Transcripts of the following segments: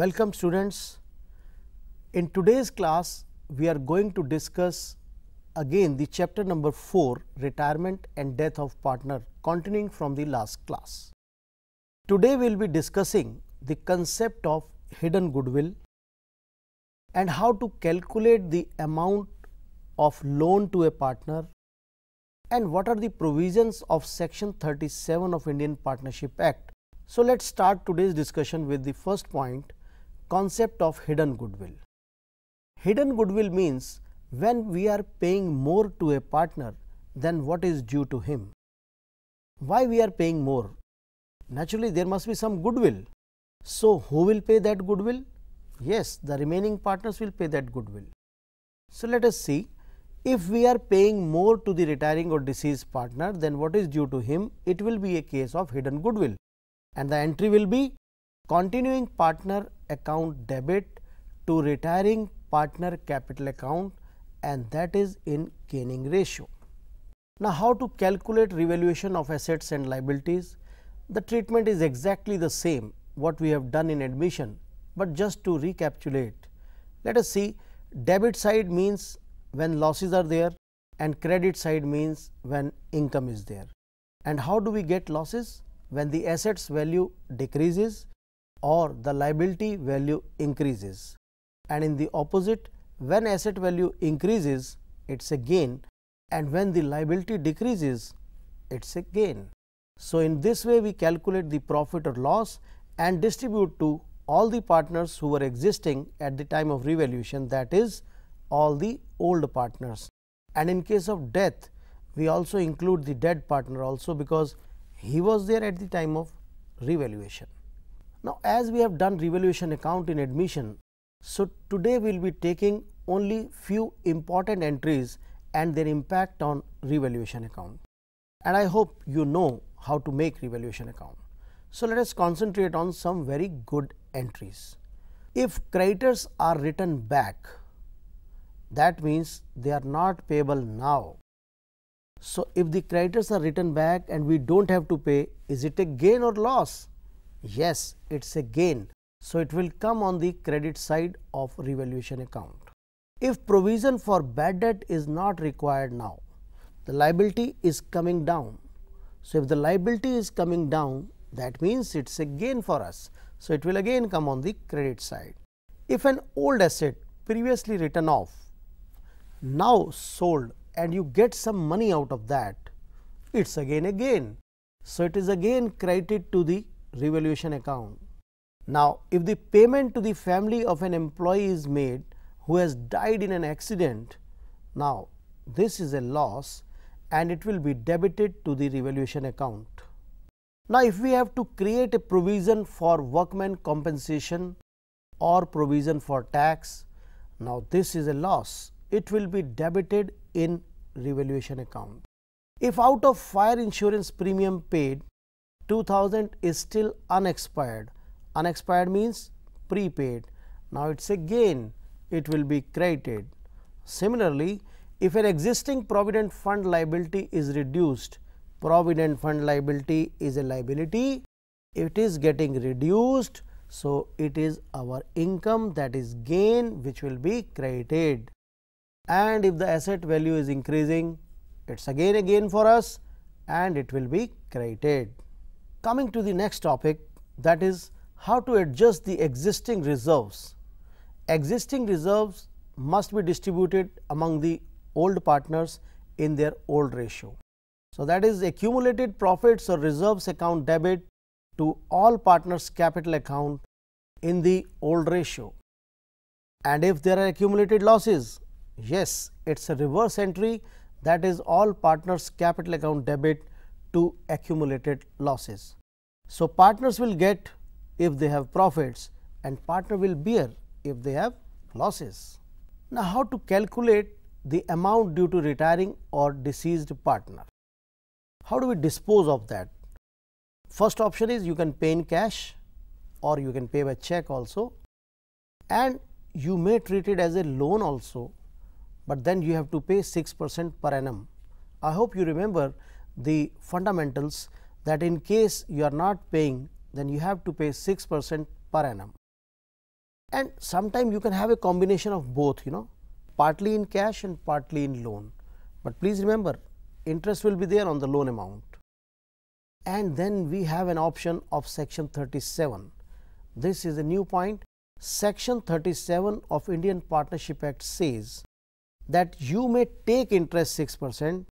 Welcome students. In today's class, we are going to discuss again the chapter number 4 retirement and death of partner continuing from the last class. Today we will be discussing the concept of hidden goodwill and how to calculate the amount of loan to a partner and what are the provisions of section 37 of Indian Partnership Act. So, let us start today's discussion with the first point concept of hidden goodwill. Hidden goodwill means when we are paying more to a partner than what is due to him. Why we are paying more? Naturally, there must be some goodwill. So, who will pay that goodwill? Yes, the remaining partners will pay that goodwill. So, let us see if we are paying more to the retiring or deceased partner than what is due to him, it will be a case of hidden goodwill and the entry will be continuing partner account debit to retiring partner capital account and that is in gaining ratio. Now, how to calculate revaluation of assets and liabilities? The treatment is exactly the same what we have done in admission, but just to recapitulate, let us see debit side means when losses are there and credit side means when income is there. And how do we get losses? When the assets value decreases or the liability value increases. And in the opposite, when asset value increases, it's a gain and when the liability decreases, it's a gain. So, in this way we calculate the profit or loss and distribute to all the partners who were existing at the time of revaluation that is all the old partners. And in case of death, we also include the dead partner also because he was there at the time of revaluation. Now, as we have done revaluation account in admission, so today we will be taking only few important entries and their impact on revaluation account. And I hope you know how to make revaluation account. So, let us concentrate on some very good entries. If creditors are written back, that means they are not payable now. So, if the creditors are written back and we do not have to pay, is it a gain or loss? Yes, it's a gain. So, it will come on the credit side of revaluation account. If provision for bad debt is not required now, the liability is coming down. So, if the liability is coming down, that means it is a gain for us. So, it will again come on the credit side. If an old asset previously written off, now sold and you get some money out of that, it is again a gain. So, it is again credited to the revaluation account. Now, if the payment to the family of an employee is made who has died in an accident, now this is a loss and it will be debited to the revaluation account. Now, if we have to create a provision for workman compensation or provision for tax, now this is a loss, it will be debited in revaluation account. If out of fire insurance premium paid, 2000 is still unexpired. Unexpired means prepaid. Now, it is a gain, it will be credited. Similarly, if an existing provident fund liability is reduced, provident fund liability is a liability, it is getting reduced. So, it is our income that is gain which will be credited. And if the asset value is increasing, it is again a gain for us and it will be credited. Coming to the next topic that is how to adjust the existing reserves. Existing reserves must be distributed among the old partners in their old ratio. So, that is accumulated profits or reserves account debit to all partners capital account in the old ratio. And if there are accumulated losses, yes, it is a reverse entry that is all partners capital account debit to accumulated losses. So, partners will get if they have profits and partner will bear if they have losses. Now, how to calculate the amount due to retiring or deceased partner? How do we dispose of that? First option is you can pay in cash or you can pay by check also and you may treat it as a loan also, but then you have to pay 6 percent per annum. I hope you remember the fundamentals that in case you are not paying then you have to pay 6 percent per annum. And sometimes you can have a combination of both you know partly in cash and partly in loan, but please remember interest will be there on the loan amount. And then we have an option of section 37. This is a new point. Section 37 of Indian Partnership Act says that you may take interest 6 percent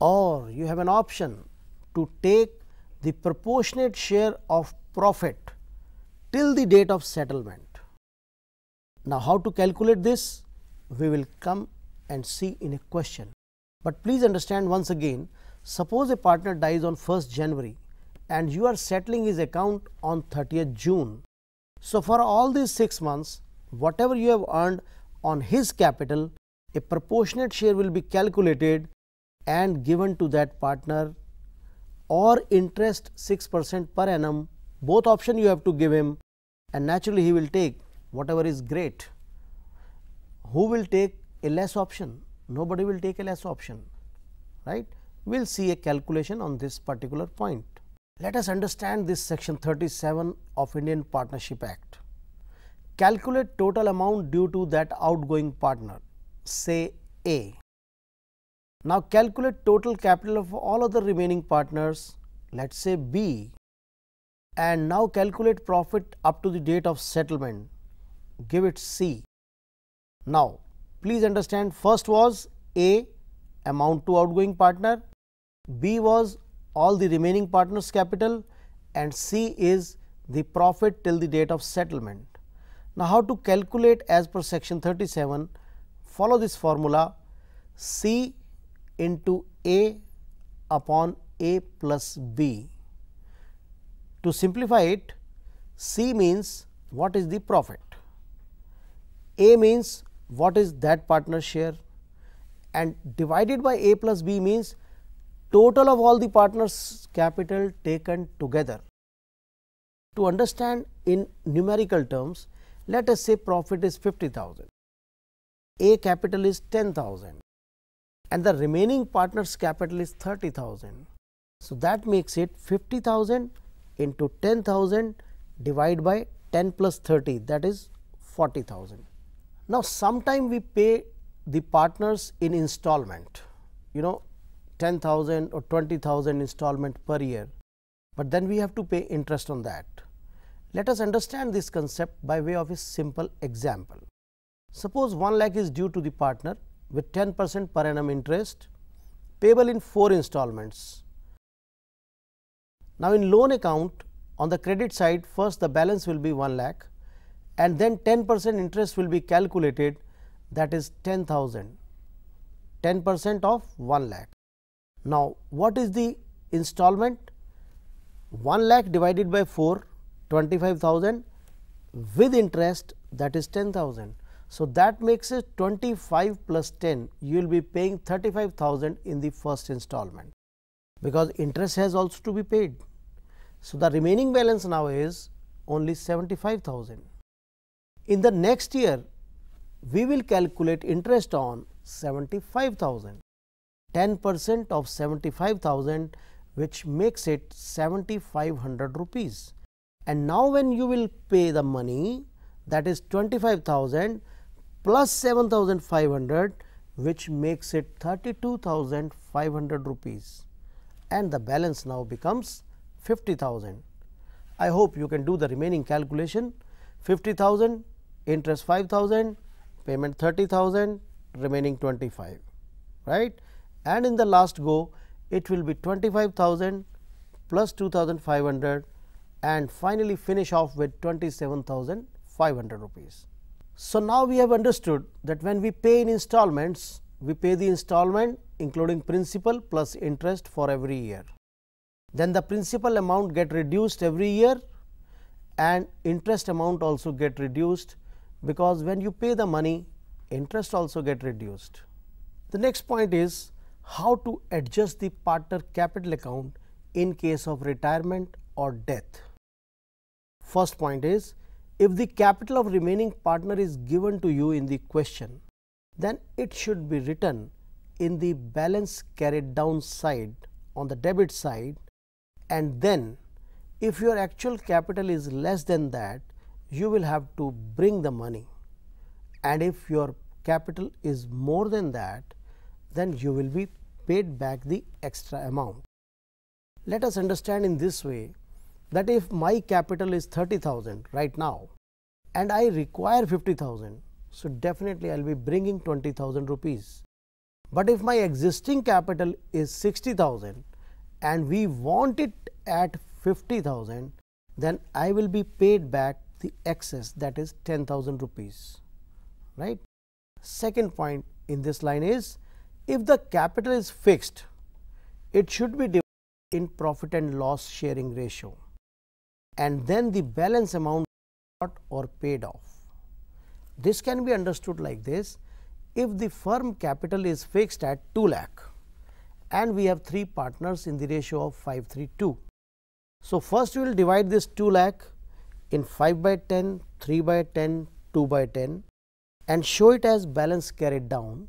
or you have an option to take the proportionate share of profit till the date of settlement. Now, how to calculate this? We will come and see in a question. But please understand once again, suppose a partner dies on 1st January and you are settling his account on 30th June. So, for all these 6 months, whatever you have earned on his capital, a proportionate share will be calculated and given to that partner or interest 6 percent per annum both option you have to give him and naturally he will take whatever is great. Who will take a less option? Nobody will take a less option right. We will see a calculation on this particular point. Let us understand this section 37 of Indian Partnership Act. Calculate total amount due to that outgoing partner say A now calculate total capital of all other remaining partners, let's say B, and now calculate profit up to the date of settlement, give it C. Now, please understand first was A amount to outgoing partner, B was all the remaining partners capital and C is the profit till the date of settlement. Now, how to calculate as per section 37, follow this formula C into A upon A plus B. To simplify it, C means what is the profit, A means what is that partner share and divided by A plus B means total of all the partners capital taken together. To understand in numerical terms, let us say profit is 50,000, A capital is 10,000, and the remaining partner's capital is 30,000. So, that makes it 50,000 into 10,000 divided by 10 plus 30 that is 40,000. Now, sometime we pay the partners in installment you know 10,000 or 20,000 installment per year, but then we have to pay interest on that. Let us understand this concept by way of a simple example. Suppose 1 lakh is due to the partner with 10 percent per annum interest payable in 4 installments. Now, in loan account on the credit side first the balance will be 1 lakh and then 10 percent interest will be calculated that is 10,000, 10 percent of 1 lakh. Now, what is the installment? 1 lakh divided by 4 25,000 with interest that is 10,000. So, that makes it 25 plus 10 you will be paying 35,000 in the first installment because interest has also to be paid. So, the remaining balance now is only 75,000. In the next year we will calculate interest on 75,000 10 percent of 75,000 which makes it 7500 rupees. And now when you will pay the money that is 25,000 plus 7500 which makes it 32500 rupees and the balance now becomes 50000 i hope you can do the remaining calculation 50000 interest 5000 payment 30000 remaining 25 right and in the last go it will be 25000 plus 2500 and finally finish off with 27500 rupees so, now we have understood that when we pay in installments, we pay the installment including principal plus interest for every year. Then the principal amount get reduced every year and interest amount also get reduced because when you pay the money interest also get reduced. The next point is how to adjust the partner capital account in case of retirement or death. First point is if the capital of remaining partner is given to you in the question, then it should be written in the balance carried down side on the debit side and then if your actual capital is less than that, you will have to bring the money and if your capital is more than that, then you will be paid back the extra amount. Let us understand in this way that if my capital is 30,000 right now and I require 50,000, so definitely I will be bringing 20,000 rupees. But if my existing capital is 60,000 and we want it at 50,000, then I will be paid back the excess that is 10,000 rupees, right. Second point in this line is if the capital is fixed, it should be divided in profit and loss sharing ratio and then the balance amount bought or paid off. This can be understood like this if the firm capital is fixed at 2 lakh and we have 3 partners in the ratio of 532. So, first we will divide this 2 lakh in 5 by 10, 3 by 10, 2 by 10 and show it as balance carried down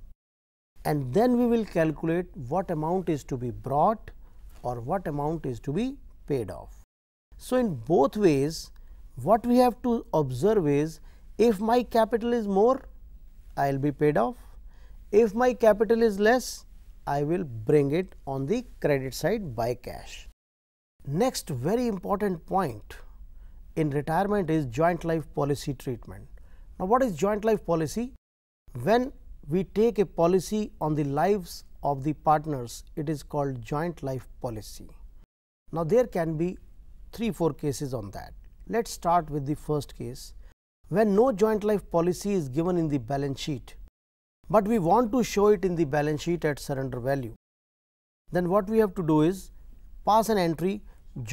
and then we will calculate what amount is to be brought or what amount is to be paid off. So, in both ways what we have to observe is if my capital is more I will be paid off, if my capital is less I will bring it on the credit side by cash. Next very important point in retirement is joint life policy treatment. Now, what is joint life policy? When we take a policy on the lives of the partners, it is called joint life policy. Now, there can be 3 4 cases on that. Let us start with the first case when no joint life policy is given in the balance sheet, but we want to show it in the balance sheet at surrender value. Then what we have to do is pass an entry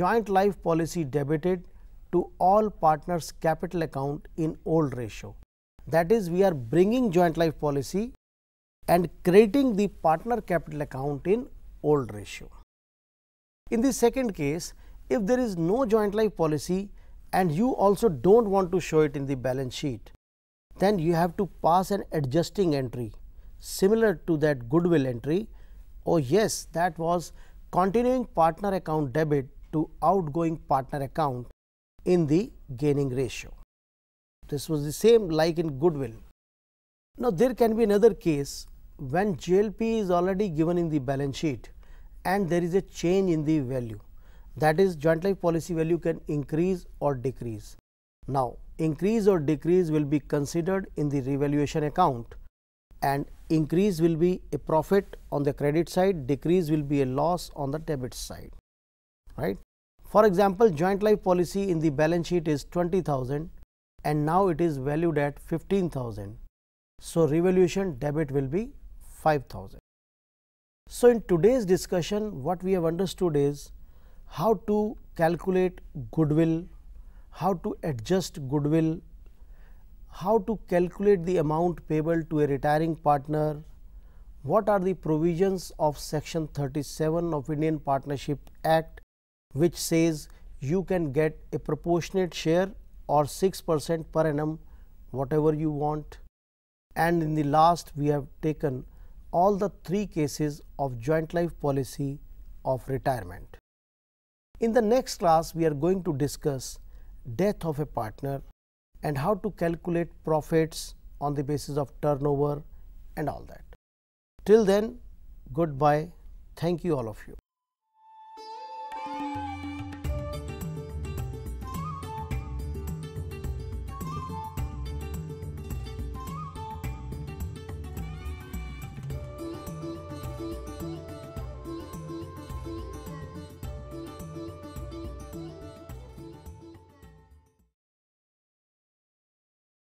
joint life policy debited to all partners capital account in old ratio. That is we are bringing joint life policy and creating the partner capital account in old ratio. In the second case, if there is no joint life policy and you also don't want to show it in the balance sheet, then you have to pass an adjusting entry similar to that goodwill entry. Oh yes, that was continuing partner account debit to outgoing partner account in the gaining ratio. This was the same like in goodwill. Now, there can be another case when JLP is already given in the balance sheet and there is a change in the value. That is joint life policy value can increase or decrease. Now, increase or decrease will be considered in the revaluation account and increase will be a profit on the credit side, decrease will be a loss on the debit side, right. For example, joint life policy in the balance sheet is 20,000 and now it is valued at 15,000. So, revaluation debit will be 5,000. So, in today's discussion, what we have understood is how to calculate goodwill, how to adjust goodwill, how to calculate the amount payable to a retiring partner, what are the provisions of section 37 of Indian Partnership Act which says you can get a proportionate share or 6 percent per annum whatever you want. And in the last we have taken all the three cases of joint life policy of retirement. In the next class, we are going to discuss death of a partner and how to calculate profits on the basis of turnover and all that. Till then, goodbye. Thank you all of you.